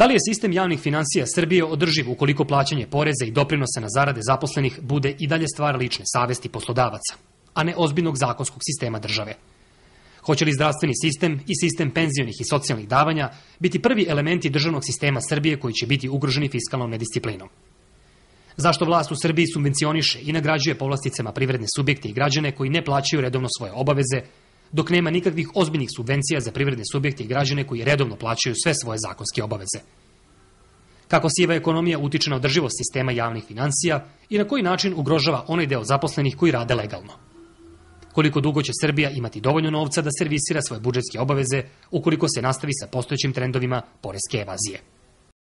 Da li je sistem javnih financija Srbije održiv ukoliko plaćanje poreza i doprinosa na zarade zaposlenih bude i dalje stvar lične savesti poslodavaca, a ne ozbiljnog zakonskog sistema države? Hoće li zdravstveni sistem i sistem penzionih i socijalnih davanja biti prvi elementi državnog sistema Srbije koji će biti ugroženi fiskalnom nedisciplinom? Zašto vlast u Srbiji subvencioniše i nagrađuje povlasticama privredne subjekte i građane koji ne plaćaju redovno svoje obaveze, dok nema nikakvih ozbiljnih subvencija za privredne subjekte i građane koji redovno plaćaju sve svoje zakonske obaveze. Kako siva ekonomija utiče na održivost sistema javnih financija i na koji način ugrožava onaj deo zaposlenih koji rade legalno. Koliko dugo će Srbija imati dovoljno novca da servisira svoje budžetske obaveze ukoliko se nastavi sa postojećim trendovima poreske evazije.